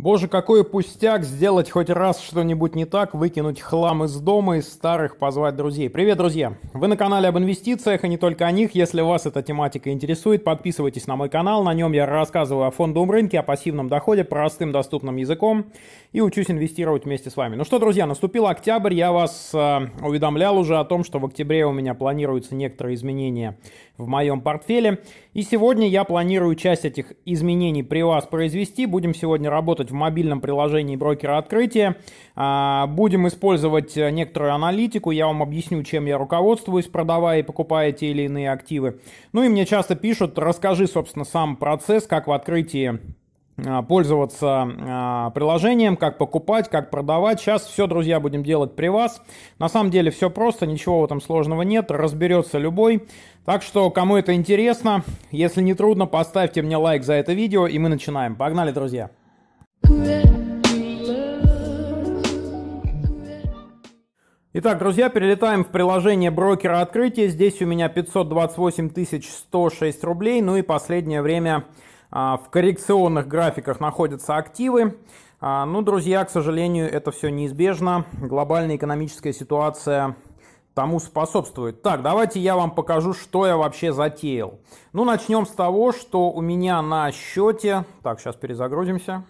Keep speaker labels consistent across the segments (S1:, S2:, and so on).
S1: Боже, какой пустяк сделать хоть раз что-нибудь не так, выкинуть хлам из дома, из старых, позвать друзей. Привет, друзья! Вы на канале об инвестициях и не только о них. Если вас эта тематика интересует, подписывайтесь на мой канал. На нем я рассказываю о фондовом рынке, о пассивном доходе, простым доступным языком и учусь инвестировать вместе с вами. Ну что, друзья, наступил октябрь. Я вас э, уведомлял уже о том, что в октябре у меня планируются некоторые изменения в моем портфеле. И сегодня я планирую часть этих изменений при вас произвести. Будем сегодня работать использовать в мобильном приложении брокера открытия. А, будем использовать э, некоторую аналитику. Я вам объясню, чем я руководствуюсь, продавая и покупая те или иные активы. Ну и мне часто пишут, расскажи, собственно, сам процесс, как в открытии э, пользоваться э, приложением, как покупать, как продавать. Сейчас все, друзья, будем делать при вас. На самом деле все просто, ничего в этом сложного нет, разберется любой. Так что, кому это интересно, если не трудно, поставьте мне лайк за это видео, и мы начинаем. Погнали, друзья! Итак, друзья, перелетаем в приложение брокера открытия. Здесь у меня 528 106 рублей. Ну и последнее время а, в коррекционных графиках находятся активы. А, ну, друзья, к сожалению, это все неизбежно. Глобальная экономическая ситуация тому способствует. Так, давайте я вам покажу, что я вообще затеял. Ну, начнем с того, что у меня на счете... Так, сейчас перезагрузимся.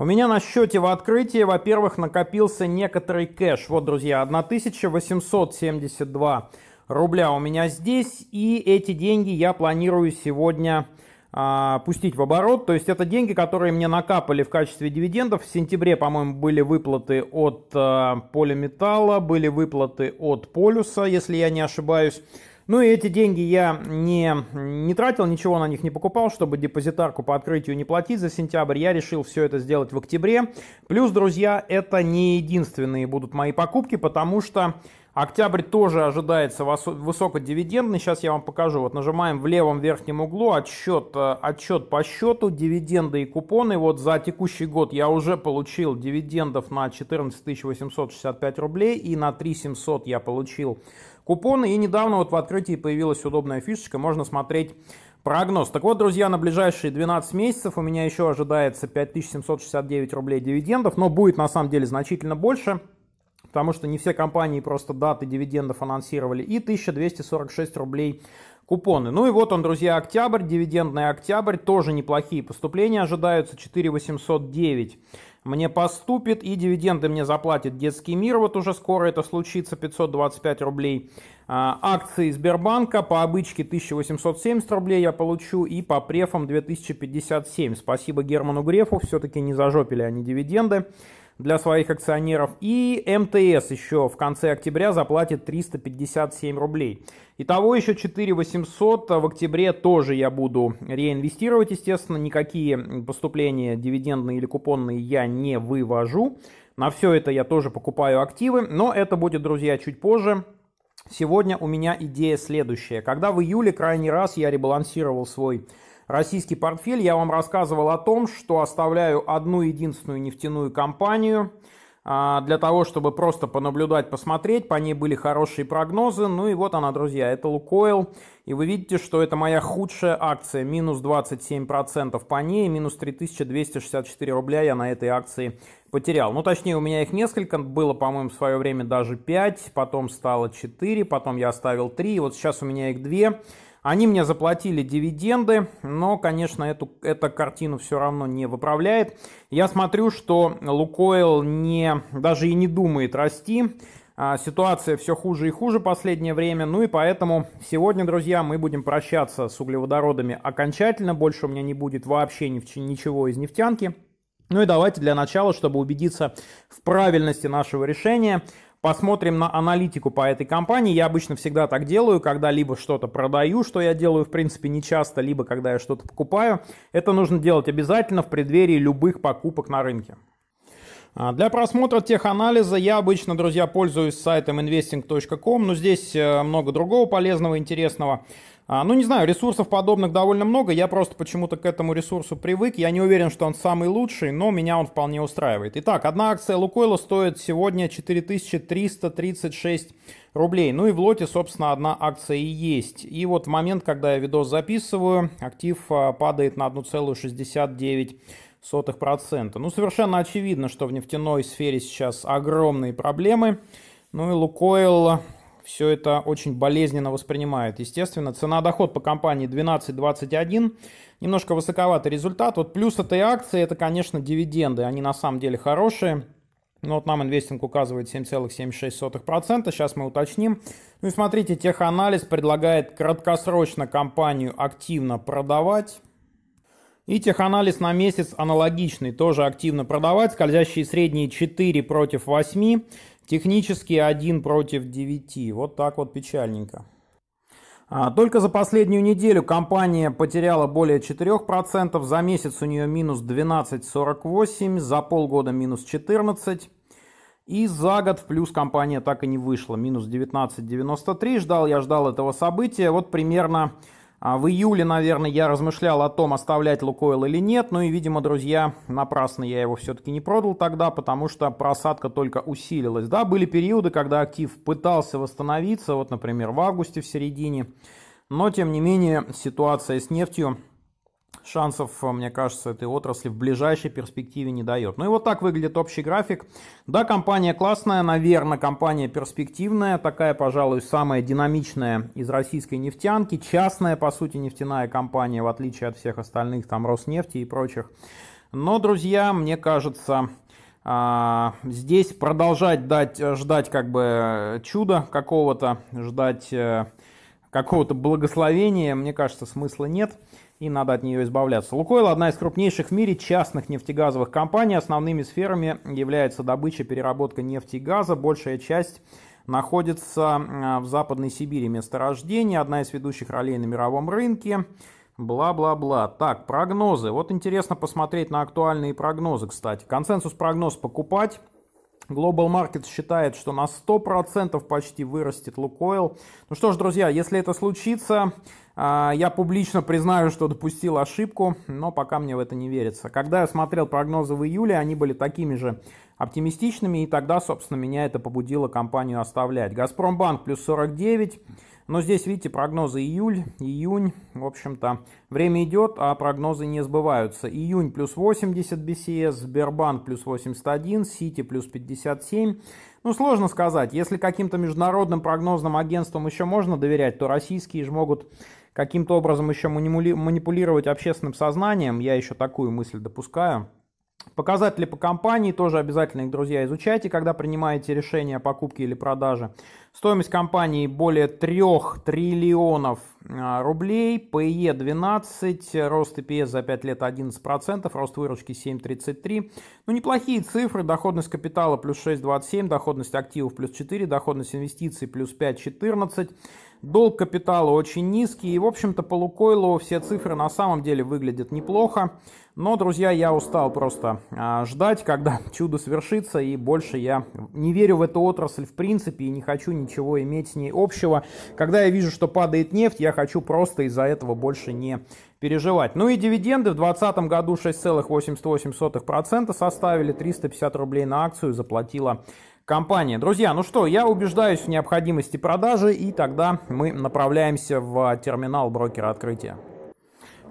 S1: У меня на счете в открытии, во-первых, накопился некоторый кэш. Вот, друзья, 1872 рубля у меня здесь, и эти деньги я планирую сегодня а, пустить в оборот. То есть это деньги, которые мне накапали в качестве дивидендов. В сентябре, по-моему, были выплаты от а, Полиметалла, были выплаты от Полюса, если я не ошибаюсь. Ну и эти деньги я не, не тратил, ничего на них не покупал, чтобы депозитарку по открытию не платить за сентябрь. Я решил все это сделать в октябре. Плюс, друзья, это не единственные будут мои покупки, потому что Октябрь тоже ожидается высокодивидендный. Сейчас я вам покажу. Вот нажимаем в левом верхнем углу отсчет, э, отчет по счету, дивиденды и купоны. Вот за текущий год я уже получил дивидендов на 14 865 рублей и на 3 700 я получил купоны. И недавно вот в открытии появилась удобная фишечка, можно смотреть прогноз. Так вот, друзья, на ближайшие 12 месяцев у меня еще ожидается 5769 рублей дивидендов, но будет на самом деле значительно больше, потому что не все компании просто даты дивидендов анонсировали, и 1246 рублей купоны. Ну и вот он, друзья, октябрь, дивидендный октябрь, тоже неплохие поступления ожидаются, 4809 мне поступит, и дивиденды мне заплатит детский мир, вот уже скоро это случится, 525 рублей. А, акции Сбербанка по обычке 1870 рублей я получу и по префам 2057. Спасибо Герману Грефу, все-таки не зажопили они дивиденды для своих акционеров. И МТС еще в конце октября заплатит 357 рублей. Итого еще 4 800 в октябре тоже я буду реинвестировать, естественно. Никакие поступления дивидендные или купонные я не вывожу. На все это я тоже покупаю активы, но это будет, друзья, чуть позже. Сегодня у меня идея следующая. Когда в июле крайний раз я ребалансировал свой российский портфель, я вам рассказывал о том, что оставляю одну единственную нефтяную компанию а, для того, чтобы просто понаблюдать, посмотреть. По ней были хорошие прогнозы. Ну и вот она, друзья, это Лукойл. И вы видите, что это моя худшая акция. Минус 27% по ней, минус 3264 рубля я на этой акции потерял. Ну, точнее, у меня их несколько. Было, по-моему, в свое время даже 5, потом стало 4, потом я оставил 3. И вот сейчас у меня их 2. Они мне заплатили дивиденды, но, конечно, эту, эта картину все равно не выправляет. Я смотрю, что Лукойл не, даже и не думает расти. А, ситуация все хуже и хуже последнее время. Ну и поэтому сегодня, друзья, мы будем прощаться с углеводородами окончательно. Больше у меня не будет вообще ничего из нефтянки. Ну и давайте для начала, чтобы убедиться в правильности нашего решения – Посмотрим на аналитику по этой компании. Я обычно всегда так делаю, когда либо что-то продаю, что я делаю, в принципе, не часто, либо когда я что-то покупаю. Это нужно делать обязательно в преддверии любых покупок на рынке. А, для просмотра теханализа я обычно, друзья, пользуюсь сайтом investing.com, но здесь э, много другого полезного, интересного. А, ну, не знаю, ресурсов подобных довольно много. Я просто почему-то к этому ресурсу привык. Я не уверен, что он самый лучший, но меня он вполне устраивает. Итак, одна акция Лукойла стоит сегодня 4336 рублей. Ну и в лоте, собственно, одна акция и есть. И вот в момент, когда я видос записываю, актив а, падает на 1,69 сотых процента. Ну, совершенно очевидно, что в нефтяной сфере сейчас огромные проблемы. Ну и Лукойл все это очень болезненно воспринимает. Естественно, цена-доход по компании 12,21, немножко высоковатый результат. Вот плюс этой акции, это, конечно, дивиденды, они на самом деле хорошие. Ну вот нам инвестинг указывает 7,76%, сейчас мы уточним. Ну и смотрите, теханализ предлагает краткосрочно компанию активно продавать. И теханализ на месяц аналогичный, тоже активно продавать. Скользящие средние 4 против 8. Технически один против девяти, Вот так вот печальненько. А, только за последнюю неделю компания потеряла более 4%, за месяц у нее минус 12,48, за полгода минус 14, и за год в плюс компания так и не вышла, минус 19,93, ждал я, ждал этого события, вот примерно а в июле, наверное, я размышлял о том, оставлять Лукойл или нет, ну и, видимо, друзья, напрасно я его все-таки не продал тогда, потому что просадка только усилилась. Да, были периоды, когда актив пытался восстановиться, вот, например, в августе в середине, но, тем не менее, ситуация с нефтью шансов, э, мне кажется, этой отрасли в ближайшей перспективе не дает. Ну и вот так выглядит общий график. Да, компания классная, наверное, компания перспективная, такая, пожалуй, самая динамичная из российской нефтянки, частная, по сути, нефтяная компания, в отличие от всех остальных, там, Роснефти и прочих. Но, друзья, мне кажется, а, здесь продолжать дать, ждать как бы чуда какого-то, ждать э, какого-то благословения, мне кажется, смысла нет и надо от нее избавляться. «Лукойл» — одна из крупнейших в мире частных нефтегазовых компаний. Основными сферами является добыча, переработка нефти и газа. Большая часть находится а, в Западной Сибири месторождение, одна из ведущих ролей на мировом рынке. Бла-бла-бла. Так, прогнозы. Вот интересно посмотреть на актуальные прогнозы, кстати. Консенсус прогноз покупать. Global Market считает, что на 100% почти вырастет Лукойл. Ну что ж, друзья, если это случится, а, я публично признаю, что допустил ошибку, но пока мне в это не верится. Когда я смотрел прогнозы в июле, они были такими же оптимистичными, и тогда, собственно, меня это побудило компанию оставлять. Газпромбанк плюс 49, но здесь, видите, прогнозы июль, июнь, в общем-то, время идет, а прогнозы не сбываются. Июнь плюс 80 BCS, Сбербанк плюс 81, Сити плюс 57. Ну, сложно сказать, если каким-то международным прогнозным агентствам еще можно доверять, то российские же могут каким-то образом еще манипулировать общественным сознанием. Я еще такую мысль допускаю. Показатели по компании тоже обязательно их, друзья, изучайте, когда принимаете решение о покупке или продаже. Стоимость компании более 3 триллионов а, рублей, PE 12, рост EPS за 5 лет 11%, рост выручки 7,33. Ну, неплохие цифры, доходность капитала плюс 6,27, доходность активов плюс 4, доходность инвестиций плюс 5,14. Долг капитала очень низкий, и, в общем-то, по Лукойлу все цифры на самом деле выглядят неплохо. Но, друзья, я устал просто э, ждать, когда чудо свершится, и больше я не верю в эту отрасль в принципе и не хочу ничего иметь с ней общего. Когда я вижу, что падает нефть, я хочу просто из-за этого больше не переживать. Ну и дивиденды в 2020 году 6,88% составили 350 рублей на акцию, заплатила компания. Друзья, ну что, я убеждаюсь в необходимости продажи, и тогда мы направляемся в терминал брокера открытия.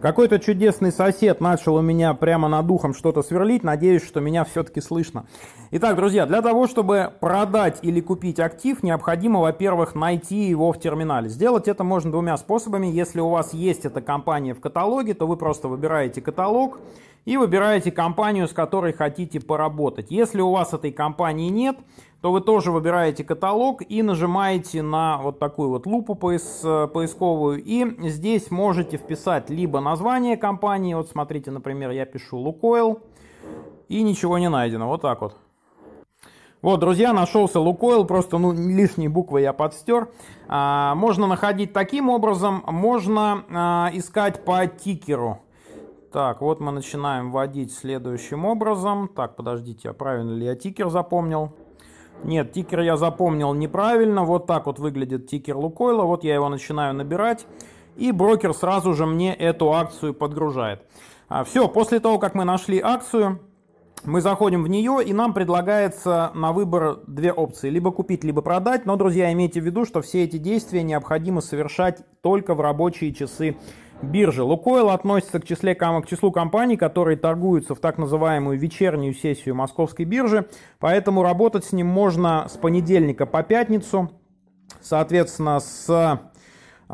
S1: Какой-то чудесный сосед начал у меня прямо над ухом что-то сверлить. Надеюсь, что меня все-таки слышно. Итак, друзья, для того, чтобы продать или купить актив, необходимо, во-первых, найти его в терминале. Сделать это можно двумя способами. Если у вас есть эта компания в каталоге, то вы просто выбираете каталог, и выбираете компанию, с которой хотите поработать. Если у вас этой компании нет, то вы тоже выбираете каталог и нажимаете на вот такую вот лупу поис поисковую. И здесь можете вписать либо название компании, вот смотрите, например, я пишу Лукойл, и ничего не найдено, вот так вот. Вот, друзья, нашелся Лукойл, просто ну, лишние буквы я подстер. А, можно находить таким образом, можно а, искать по тикеру. Так, вот мы начинаем вводить следующим образом. Так, подождите, а правильно ли я тикер запомнил? Нет, тикер я запомнил неправильно. Вот так вот выглядит тикер Лукойла. Вот я его начинаю набирать. И брокер сразу же мне эту акцию подгружает. А, все, после того, как мы нашли акцию, мы заходим в нее, и нам предлагается на выбор две опции. Либо купить, либо продать. Но, друзья, имейте в виду, что все эти действия необходимо совершать только в рабочие часы Биржа Лукойл относится к, числе, к числу компаний, которые торгуются в так называемую вечернюю сессию московской биржи, поэтому работать с ним можно с понедельника по пятницу, соответственно, с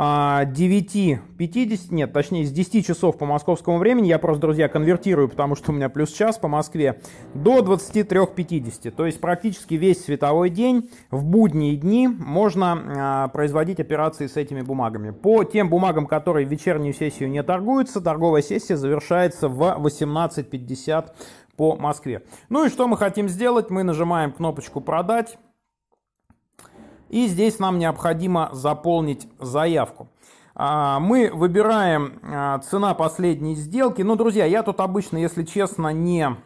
S1: 9.50, а, нет, точнее, с 10 часов по московскому времени, я просто, друзья, конвертирую, потому что у меня плюс час по Москве, до 23.50. То есть практически весь световой день в будние дни можно а, производить операции с этими бумагами. По тем бумагам, которые в вечернюю сессию не торгуются, торговая сессия завершается в 18.50 по Москве. Ну и что мы хотим сделать? Мы нажимаем кнопочку «Продать». И здесь нам необходимо заполнить заявку. А, мы выбираем а, цена последней сделки. Ну, друзья, я тут обычно, если честно, не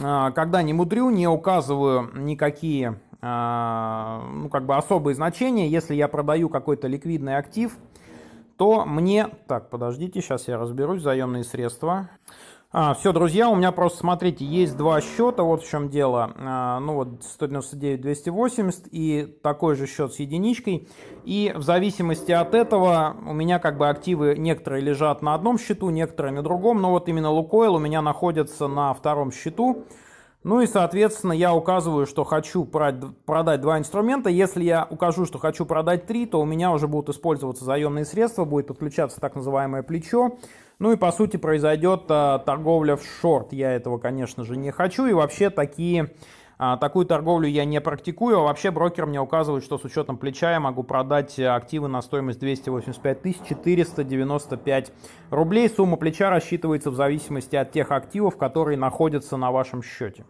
S1: а, когда не мудрю, не указываю никакие ну, как бы особые значения. Если я продаю какой-то ликвидный актив, то мне... Так, подождите, сейчас я разберусь, заемные средства. А, все, друзья, у меня просто, смотрите, есть два счета, вот в чем дело. А, ну вот 199, 280 и такой же счет с единичкой. И в зависимости от этого у меня как бы активы некоторые лежат на одном счету, некоторые на другом. Но вот именно Лукойл у меня находится на втором счету. Ну и, соответственно, я указываю, что хочу продать два инструмента. Если я укажу, что хочу продать три, то у меня уже будут использоваться заемные средства, будет подключаться так называемое плечо. Ну и, по сути, произойдет а, торговля в шорт. Я этого, конечно же, не хочу. И вообще такие, а, такую торговлю я не практикую. А вообще брокер мне указывает, что с учетом плеча я могу продать а, активы на стоимость 285 495 рублей. Сумма плеча рассчитывается в зависимости от тех активов, которые находятся на вашем счете.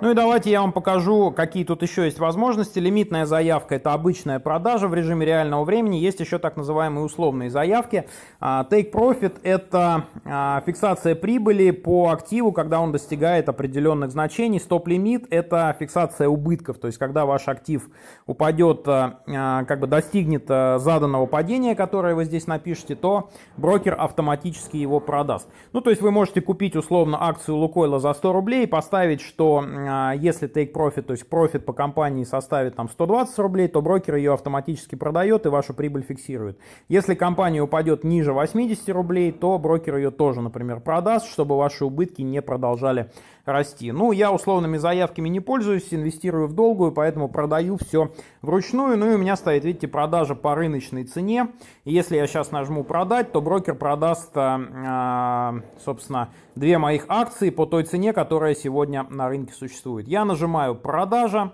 S1: Ну и давайте я вам покажу, какие тут еще есть возможности. Лимитная заявка – это обычная продажа в режиме реального времени. Есть еще так называемые условные заявки. А, take Profit – это а, фиксация прибыли по активу, когда он достигает определенных значений. Стоп-лимит – это фиксация убытков, то есть когда ваш актив упадет, а, как бы достигнет заданного падения, которое вы здесь напишете, то брокер автоматически его продаст. Ну то есть вы можете купить условно акцию Лукойла за 100 рублей и поставить, что а, если take profit, то есть профит по компании составит там 120 рублей, то брокер ее автоматически продает и вашу прибыль фиксирует. Если компания упадет ниже 80 рублей, то брокер ее тоже, например, продаст, чтобы ваши убытки не продолжали расти. Ну, я условными заявками не пользуюсь, инвестирую в долгую, поэтому продаю все вручную. Ну и у меня стоит, видите, продажа по рыночной цене. И если я сейчас нажму продать, то брокер продаст, а, собственно, две моих акции по той цене, которая сегодня на рынке существует. Я нажимаю продажа.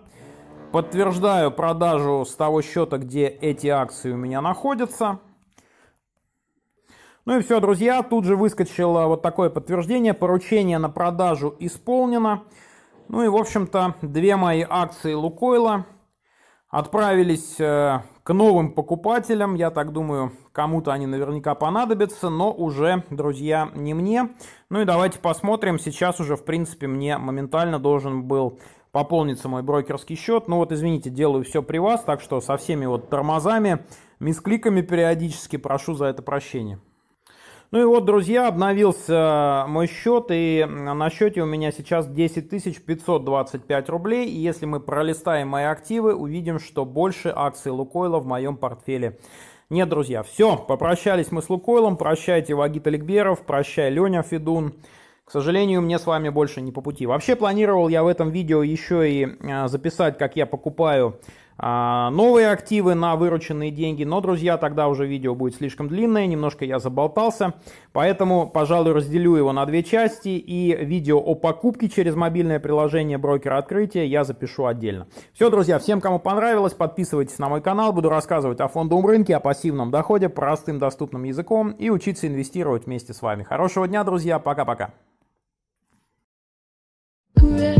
S1: Подтверждаю продажу с того счета, где эти акции у меня находятся. Ну и все, друзья, тут же выскочило вот такое подтверждение. Поручение на продажу исполнено. Ну и, в общем-то, две мои акции Лукойла отправились э, к новым покупателям. Я так думаю, кому-то они наверняка понадобятся, но уже, друзья, не мне. Ну и давайте посмотрим. Сейчас уже, в принципе, мне моментально должен был пополниться мой брокерский счет. Ну вот, извините, делаю все при вас, так что со всеми вот тормозами, мискликами периодически прошу за это прощения. Ну и вот, друзья, обновился э, мой счет, и на счете у меня сейчас 10 525 рублей. И если мы пролистаем мои активы, увидим, что больше акций Лукойла в моем портфеле нет, друзья. Все, попрощались мы с Лукойлом, прощайте Вагит Аликберов, прощай Леня Федун. К сожалению, мне с вами больше не по пути. Вообще планировал я в этом видео еще и э, записать, как я покупаю а, новые активы на вырученные деньги. Но, друзья, тогда уже видео будет слишком длинное, немножко я заболтался. Поэтому, пожалуй, разделю его на две части. И видео о покупке через мобильное приложение брокера открытия я запишу отдельно. Все, друзья, всем, кому понравилось, подписывайтесь на мой канал. Буду рассказывать о фондовом рынке, о пассивном доходе простым доступным языком и учиться инвестировать вместе с вами. Хорошего дня, друзья. Пока-пока. Yeah.